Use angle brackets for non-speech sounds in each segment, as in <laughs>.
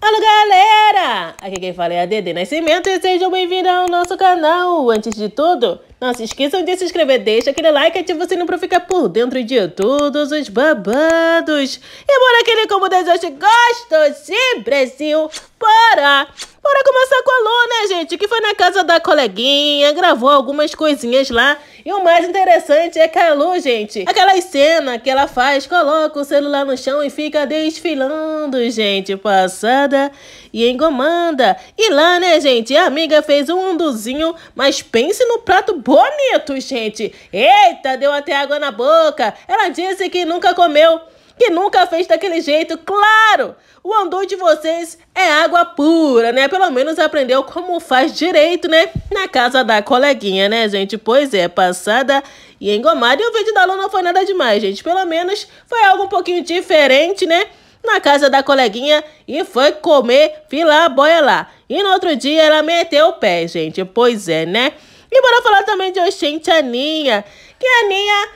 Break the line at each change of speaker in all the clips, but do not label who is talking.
Alô galera! Aqui quem fala é a Dede Nascimento e sejam bem-vindos ao nosso canal. Antes de tudo, não se esqueçam de se inscrever, deixa aquele like e ativa o sininho pra ficar por dentro de todos os babados. E bora aquele como desejo gostoso, Brasil, bora! Bora começar com a Lô, né, gente? Que foi na casa da coleguinha, gravou algumas coisinhas lá. E o mais interessante é que a Lô, gente, aquela cena que ela faz, coloca o celular no chão e fica desfilando, gente, passada e engomanda. E lá, né, gente, a amiga fez um unduzinho, mas pense no prato bonito, gente. Eita, deu até água na boca. Ela disse que nunca comeu que nunca fez daquele jeito, claro! O andor de vocês é água pura, né? Pelo menos aprendeu como faz direito, né? Na casa da coleguinha, né, gente? Pois é, passada e engomada. E o vídeo da Lu não foi nada demais, gente. Pelo menos foi algo um pouquinho diferente, né? na casa da coleguinha e foi comer lá, boia lá. E no outro dia ela meteu o pé, gente. Pois é, né? E bora falar também de Oxente Aninha. Que Aninha,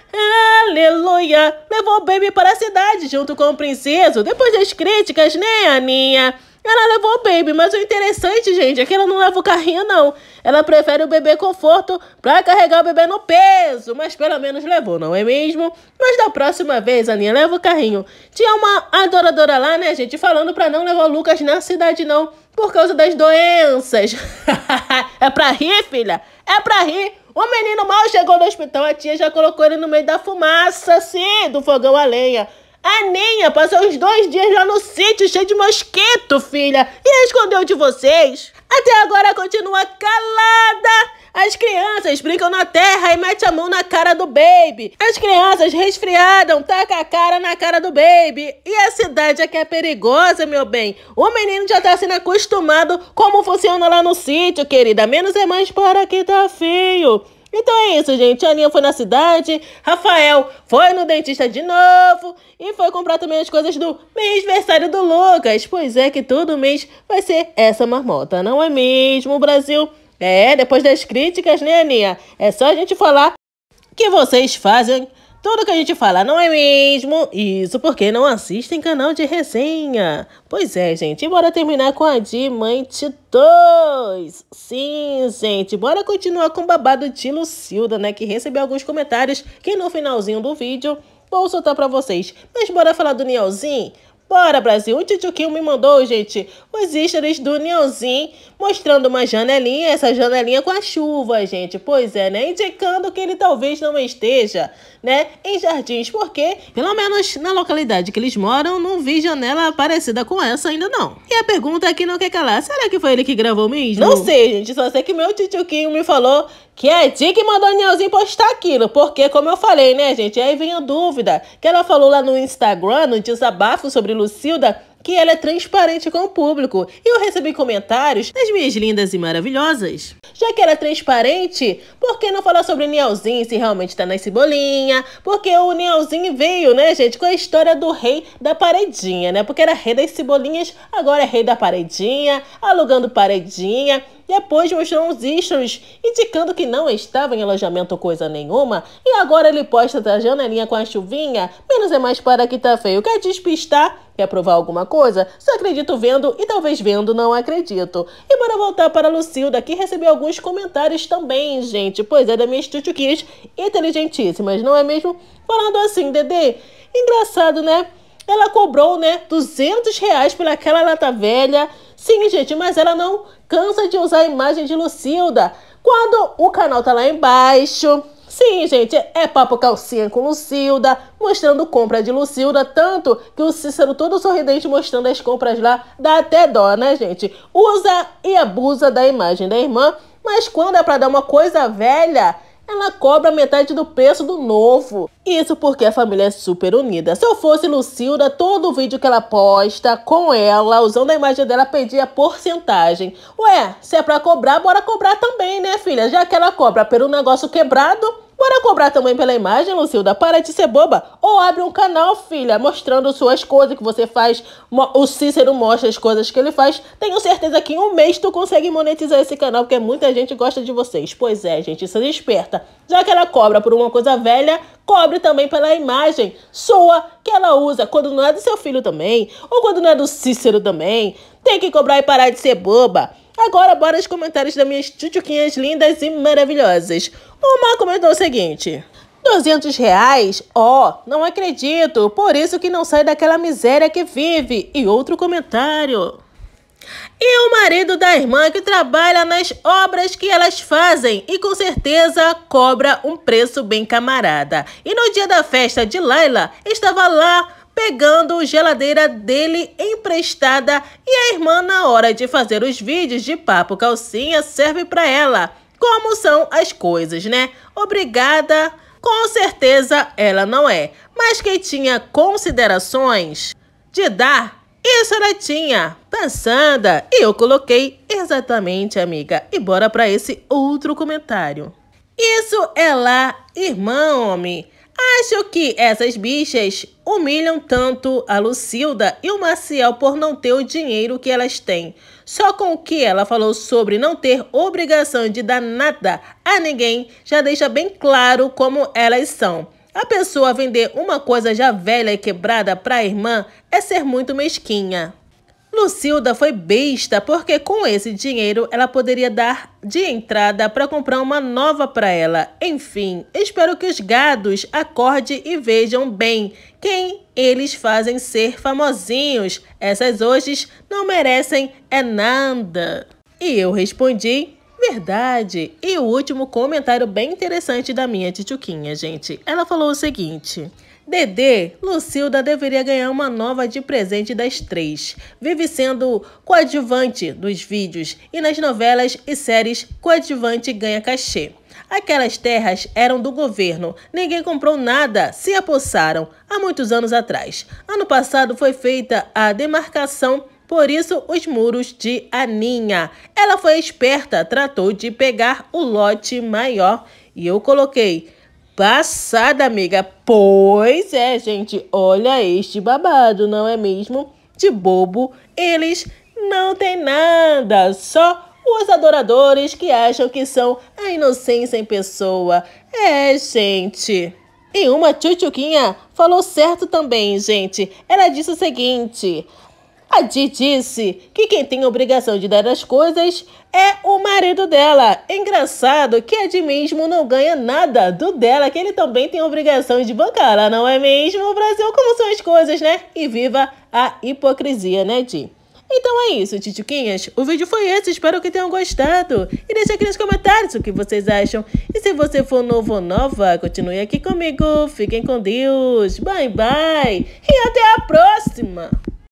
aleluia, levou o baby para a cidade junto com o princeso. Depois das críticas, né, Aninha? Ela levou o baby, mas o interessante, gente, é que ela não leva o carrinho, não. Ela prefere o bebê conforto para carregar o bebê no peso, mas pelo menos levou, não é mesmo? Mas da próxima vez, Aninha, leva o carrinho. Tinha uma adoradora lá, né, gente, falando para não levar o Lucas na cidade, não, por causa das doenças. <laughs> é pra rir, filha? É pra rir. O menino mal chegou no hospital, a tia já colocou ele no meio da fumaça, sim, do fogão a lenha. A Ninha passou uns dois dias lá no sítio cheio de mosquito, filha, e escondeu de vocês. Até agora continua calada. As crianças brincam na terra e metem a mão na cara do baby. As crianças resfriadam, tacam a cara na cara do baby. E a cidade aqui é, é perigosa, meu bem. O menino já tá sendo acostumado como funciona lá no sítio, querida. Menos é mais para que tá feio. Então é isso, gente. A Aninha foi na cidade, Rafael foi no dentista de novo e foi comprar também as coisas do aniversário do Lucas. Pois é que todo mês vai ser essa marmota, não é mesmo, Brasil? É, depois das críticas, né, Aninha? É só a gente falar que vocês fazem tudo que a gente fala não é mesmo? Isso porque não assistem canal de resenha. Pois é, gente, bora terminar com a Diamante 2. Sim, gente, bora continuar com o babado de Lucilda, né? Que recebeu alguns comentários que no finalzinho do vídeo vou soltar pra vocês. Mas bora falar do Nielzinho? Bora, Brasil! O Titioquinho me mandou, gente, os stories do Neonzinho mostrando uma janelinha, essa janelinha com a chuva, gente. Pois é, né? Indicando que ele talvez não esteja, né, em jardins, porque, pelo menos na localidade que eles moram, não vi janela parecida com essa ainda não. E a pergunta é que não quer calar, será que foi ele que gravou mesmo? Não sei, gente, só sei que meu Titioquinho me falou que é dia que mandou o Nielzinho postar aquilo. Porque, como eu falei, né, gente? Aí vem a dúvida. Que ela falou lá no Instagram, no desabafo sobre Lucilda, que ela é transparente com o público. E eu recebi comentários das minhas lindas e maravilhosas. Já que ela é transparente, por que não falar sobre o Nielzinho se realmente tá na cebolinha? Porque o Nielzinho veio, né, gente, com a história do rei da paredinha, né? Porque era rei das cebolinhas, agora é rei da paredinha, alugando paredinha. Depois mostrou uns stories indicando que não estava em alojamento coisa nenhuma. E agora ele posta da janelinha com a chuvinha. Menos é mais para que tá feio. Quer despistar? Quer provar alguma coisa? Só acredito vendo e talvez vendo não acredito. E bora voltar para Lucilda, que recebeu alguns comentários também, gente. Pois é, da minha Studio Kids, inteligentíssimas, não é mesmo? Falando assim, Dedê, engraçado, né? Ela cobrou, né, 200 reais aquela lata velha. Sim, gente, mas ela não cansa de usar a imagem de Lucilda. Quando o canal tá lá embaixo, Sim, gente, é papo calcinha com Lucilda, mostrando compra de Lucilda, tanto que o Cícero todo sorridente mostrando as compras lá, dá até dó, né, gente? Usa e abusa da imagem da irmã, mas quando é para dar uma coisa velha, ela cobra metade do preço do novo. Isso porque a família é super unida. Se eu fosse Lucilda, todo vídeo que ela posta com ela, usando a imagem dela, pedia porcentagem. Ué, se é pra cobrar, bora cobrar também, né, filha? Já que ela cobra pelo negócio quebrado, Bora cobrar também pela imagem, Lucilda. Para de ser boba. Ou abre um canal, filha, mostrando suas coisas que você faz. O Cícero mostra as coisas que ele faz. Tenho certeza que em um mês tu consegue monetizar esse canal, porque muita gente gosta de vocês. Pois é, gente, isso desperta. Já que ela cobra por uma coisa velha, cobre também pela imagem sua que ela usa. Quando não é do seu filho também, ou quando não é do Cícero também. Tem que cobrar e parar de ser boba. Agora bora os comentários das minhas tchutchuquinhas lindas e maravilhosas. Uma comentou o seguinte... 200 reais? Ó, oh, não acredito, por isso que não sai daquela miséria que vive. E outro comentário. E o marido da irmã que trabalha nas obras que elas fazem e com certeza cobra um preço bem camarada. E no dia da festa de Laila, estava lá pegando geladeira dele emprestada e a irmã, na hora de fazer os vídeos de papo calcinha, serve para ela. Como são as coisas, né? Obrigada. Com certeza ela não é, mas que tinha considerações de dar, isso ela tinha. Pensando, e eu coloquei exatamente, amiga. E bora para esse outro comentário. Isso é lá, irmão, homem. Acho que essas bichas humilham tanto a Lucilda e o Maciel por não ter o dinheiro que elas têm. Só com o que ela falou sobre não ter obrigação de dar nada a ninguém, já deixa bem claro como elas são. A pessoa vender uma coisa já velha e quebrada para a irmã é ser muito mesquinha. Lucilda foi besta porque com esse dinheiro ela poderia dar de entrada para comprar uma nova para ela. Enfim, espero que os gados acordem e vejam bem quem eles fazem ser famosinhos. Essas hoje não merecem é nada. E eu respondi, Verdade! E o último comentário bem interessante da minha tituquinha, gente. Ela falou o seguinte: Dedê, Lucilda deveria ganhar uma nova de presente das três. Vive sendo coadjuvante dos vídeos e nas novelas e séries coadjuvante ganha cachê. Aquelas terras eram do governo, ninguém comprou nada, se apossaram há muitos anos atrás. Ano passado foi feita a demarcação por isso os muros de Aninha. Ela foi esperta, tratou de pegar o lote maior e eu coloquei passada, amiga. Pois é, gente, olha este babado, não é mesmo? De bobo, eles não têm nada, só os adoradores que acham que são a inocência em pessoa. É, gente. E uma tchutchuquinha falou certo também, gente. Ela disse o seguinte: a Di disse que quem tem obrigação de dar as coisas é o marido dela. Engraçado que a Di mesmo não ganha nada do dela, que ele também tem obrigação de bancar. não é mesmo? O Brasil, como são as coisas, né? E viva a hipocrisia, né, Di? Então é isso, titiquinhas. O vídeo foi esse, espero que tenham gostado. E deixe aqui nos comentários o que vocês acham. E se você for novo ou nova, continue aqui comigo. Fiquem com Deus. Bye, bye. E até a próxima.